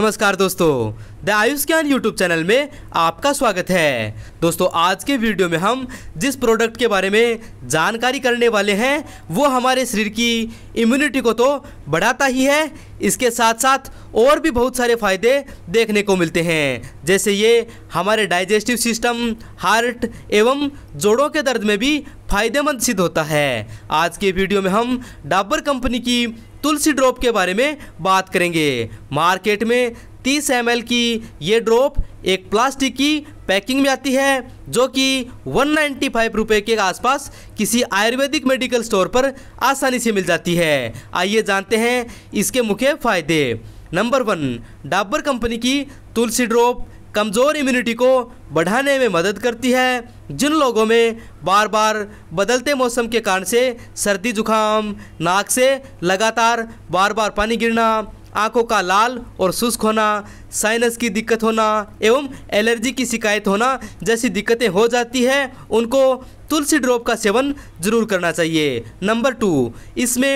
नमस्कार दोस्तों द आयुष ज्ञान यूट्यूब चैनल में आपका स्वागत है दोस्तों आज के वीडियो में हम जिस प्रोडक्ट के बारे में जानकारी करने वाले हैं वो हमारे शरीर की इम्यूनिटी को तो बढ़ाता ही है इसके साथ साथ और भी बहुत सारे फ़ायदे देखने को मिलते हैं जैसे ये हमारे डाइजेस्टिव सिस्टम हार्ट एवं जोड़ों के दर्द में भी फायदेमंद सिद्ध होता है आज के वीडियो में हम डाबर कंपनी की तुलसी ड्रॉप के बारे में बात करेंगे मार्केट में 30 एम की ये ड्रॉप एक प्लास्टिक की पैकिंग में आती है जो कि 195 रुपए के आसपास किसी आयुर्वेदिक मेडिकल स्टोर पर आसानी से मिल जाती है आइए जानते हैं इसके मुख्य फायदे नंबर वन डाबर कंपनी की तुलसी ड्रॉप कमज़ोर इम्यूनिटी को बढ़ाने में मदद करती है जिन लोगों में बार बार बदलते मौसम के कारण से सर्दी जुकाम नाक से लगातार बार बार पानी गिरना आंखों का लाल और शुष्क होना साइनस की दिक्कत होना एवं एलर्जी की शिकायत होना जैसी दिक्कतें हो जाती है उनको तुलसी ड्रॉप का सेवन जरूर करना चाहिए नंबर टू इसमें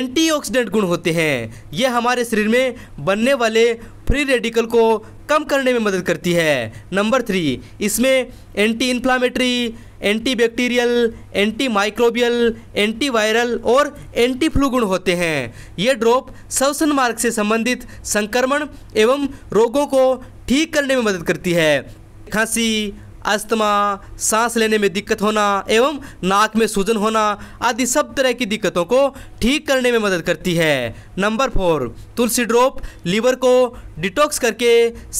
एंटीऑक्सीडेंट गुण होते हैं यह हमारे शरीर में बनने वाले फ्री रेडिकल को कम करने में मदद करती है नंबर थ्री इसमें anti inflammatory anti bacterial anti microbial anti viral और एंटी फ्लू गुण होते हैं ये ड्रॉप श्वसन मार्ग से संबंधित संक्रमण एवं रोगों को ठीक करने में मदद करती है खांसी अस्थमा सांस लेने में दिक्कत होना एवं नाक में सूजन होना आदि सब तरह की दिक्कतों को ठीक करने में मदद करती है नंबर फोर तुलसी ड्रॉप लीवर को डिटॉक्स करके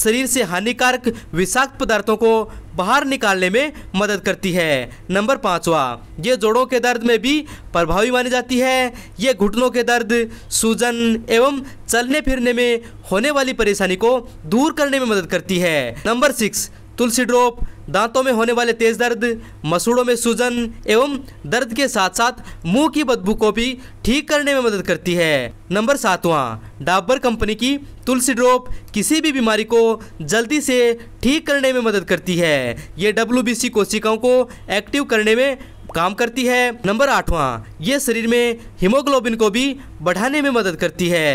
शरीर से हानिकारक विषाक्त पदार्थों को बाहर निकालने में मदद करती है नंबर पाँचवा ये जोड़ों के दर्द में भी प्रभावी मानी जाती है ये घुटनों के दर्द सूजन एवं चलने फिरने में होने वाली परेशानी को दूर करने में मदद करती है नंबर सिक्स तुलसी ड्रॉप दांतों में होने वाले तेज दर्द मसूड़ों में सूजन एवं दर्द के साथ साथ मुंह की बदबू को भी ठीक करने में मदद करती है नंबर सातवां डाबर कंपनी की तुलसी ड्रॉप किसी भी बीमारी को जल्दी से ठीक करने में मदद करती है ये डब्ल्यू कोशिकाओं को एक्टिव करने में काम करती है नंबर आठवां ये शरीर में हीमोग्लोबिन को भी बढ़ाने में मदद करती है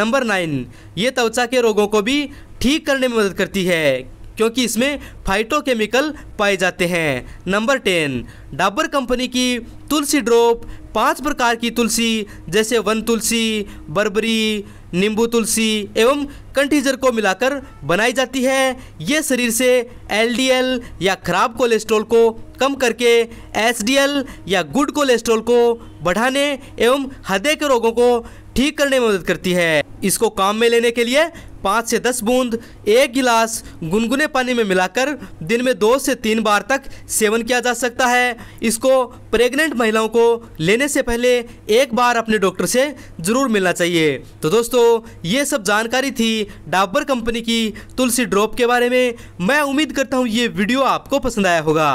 नंबर नाइन ये त्वचा के रोगों को भी ठीक करने में मदद करती है क्योंकि इसमें फाइटोकेमिकल पाए जाते हैं नंबर टेन डाबर कंपनी की तुलसी ड्रॉप पांच प्रकार की तुलसी जैसे वन तुलसी बर्बरी नींबू तुलसी एवं कंटीजर को मिलाकर बनाई जाती है ये शरीर से एलडीएल या खराब कोलेस्ट्रॉल को कम करके एसडीएल या गुड कोलेस्ट्रॉल को बढ़ाने एवं हृदय के रोगों को ठीक करने में मदद करती है इसको काम में लेने के लिए पाँच से दस बूंद एक गिलास गुनगुने पानी में मिलाकर दिन में दो से तीन बार तक सेवन किया जा सकता है इसको प्रेग्नेंट महिलाओं को लेने से पहले एक बार अपने डॉक्टर से ज़रूर मिलना चाहिए तो दोस्तों ये सब जानकारी थी डाबर कंपनी की तुलसी ड्रॉप के बारे में मैं उम्मीद करता हूँ ये वीडियो आपको पसंद आया होगा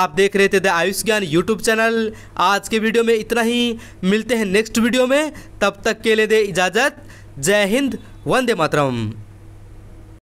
आप देख रहे थे द आयुष ज्ञान यूट्यूब चैनल आज के वीडियो में इतना ही मिलते हैं नेक्स्ट वीडियो में तब तक के लिए दे इजाज़त जय हिंद वंदे मातरम